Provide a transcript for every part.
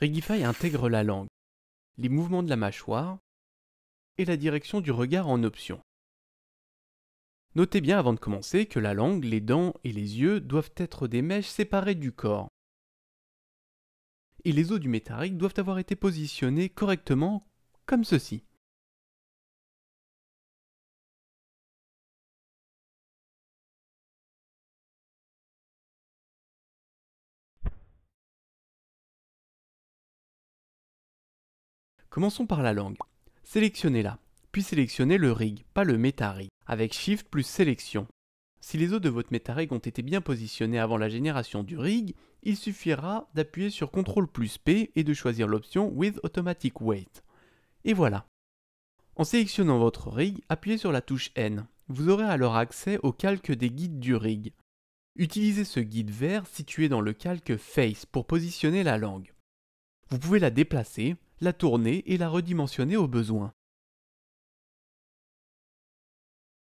Rigify intègre la langue, les mouvements de la mâchoire et la direction du regard en option. Notez bien avant de commencer que la langue, les dents et les yeux doivent être des mèches séparées du corps. Et les os du métarique doivent avoir été positionnés correctement comme ceci. Commençons par la langue. Sélectionnez-la, puis sélectionnez le rig, pas le meta avec Shift plus sélection. Si les os de votre meta ont été bien positionnés avant la génération du rig, il suffira d'appuyer sur CTRL plus P et de choisir l'option With Automatic Weight. Et voilà. En sélectionnant votre rig, appuyez sur la touche N. Vous aurez alors accès au calque des guides du rig. Utilisez ce guide vert situé dans le calque Face pour positionner la langue. Vous pouvez la déplacer, la tourner et la redimensionner au besoin.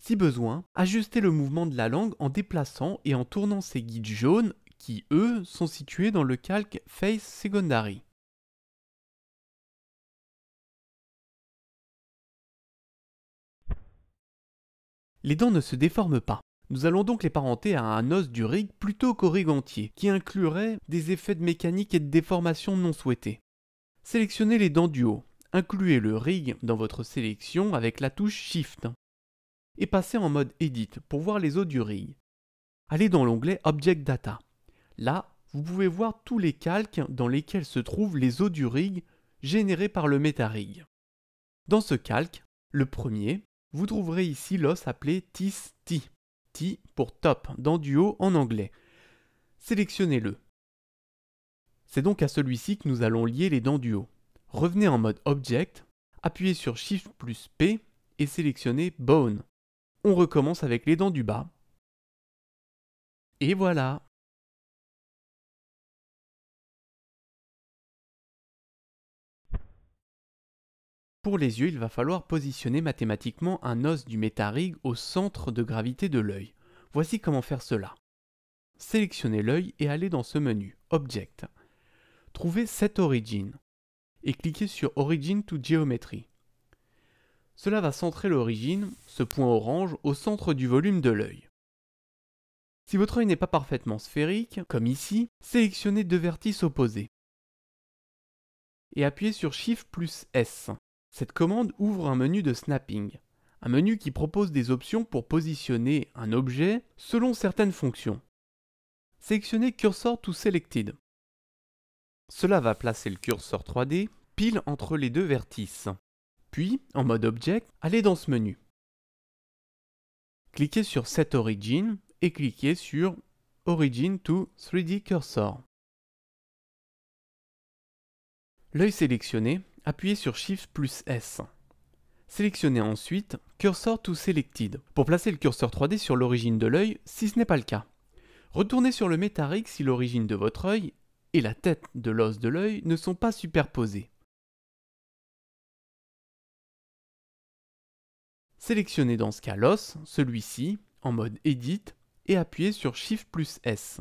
Si besoin, ajustez le mouvement de la langue en déplaçant et en tournant ces guides jaunes qui, eux, sont situés dans le calque Face Secondary. Les dents ne se déforment pas. Nous allons donc les parenter à un os du rig plutôt qu'au rig entier, qui inclurait des effets de mécanique et de déformation non souhaités. Sélectionnez les dents du haut. Incluez le rig dans votre sélection avec la touche Shift. Et passez en mode Edit pour voir les os du rig. Allez dans l'onglet Object Data. Là, vous pouvez voir tous les calques dans lesquels se trouvent les os du rig générés par le MetaRig. Dans ce calque, le premier, vous trouverez ici l'os appelé TIS-T. pour top dans haut en anglais. Sélectionnez-le c'est donc à celui-ci que nous allons lier les dents du haut. Revenez en mode Object, appuyez sur Shift plus P et sélectionnez Bone. On recommence avec les dents du bas. Et voilà Pour les yeux, il va falloir positionner mathématiquement un os du métarig au centre de gravité de l'œil. Voici comment faire cela. Sélectionnez l'œil et allez dans ce menu, Object. Trouvez cette origine et cliquez sur Origin to Geometry. Cela va centrer l'origine, ce point orange, au centre du volume de l'œil. Si votre œil n'est pas parfaitement sphérique, comme ici, sélectionnez deux vertices opposés. Et appuyez sur Shift plus S. Cette commande ouvre un menu de snapping, un menu qui propose des options pour positionner un objet selon certaines fonctions. Sélectionnez Cursor to Selected. Cela va placer le curseur 3D pile entre les deux vertices. Puis, en mode Object, allez dans ce menu. Cliquez sur Set Origin et cliquez sur Origin to 3D Cursor. L'œil sélectionné, appuyez sur Shift plus S. Sélectionnez ensuite Cursor to Selected pour placer le curseur 3D sur l'origine de l'œil si ce n'est pas le cas. Retournez sur le Métaric si l'origine de votre œil et la tête de l'os de l'œil ne sont pas superposées. Sélectionnez dans ce cas l'os, celui-ci, en mode Edit, et appuyez sur Shift plus S.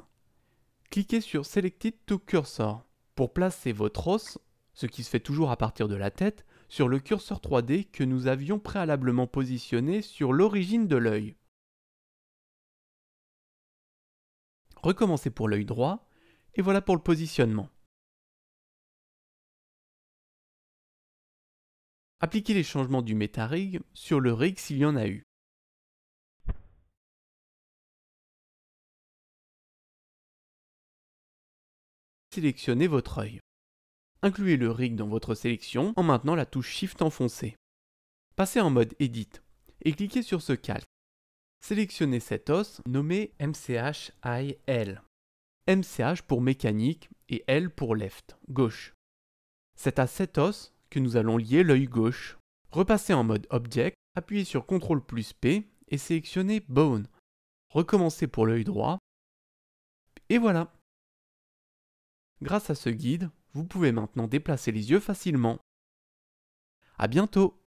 Cliquez sur Selected to Cursor pour placer votre os, ce qui se fait toujours à partir de la tête, sur le curseur 3D que nous avions préalablement positionné sur l'origine de l'œil. Recommencez pour l'œil droit et voilà pour le positionnement. Appliquez les changements du MetaRig sur le rig s'il y en a eu. Sélectionnez votre œil. Incluez le rig dans votre sélection en maintenant la touche Shift enfoncée. Passez en mode Edit et cliquez sur ce calque. Sélectionnez cet os nommé MCHIL. MCH pour mécanique et L pour left, gauche. C'est à cet os que nous allons lier l'œil gauche. Repasser en mode Object, appuyer sur CTRL plus P et sélectionner Bone. Recommencer pour l'œil droit. Et voilà Grâce à ce guide, vous pouvez maintenant déplacer les yeux facilement. A bientôt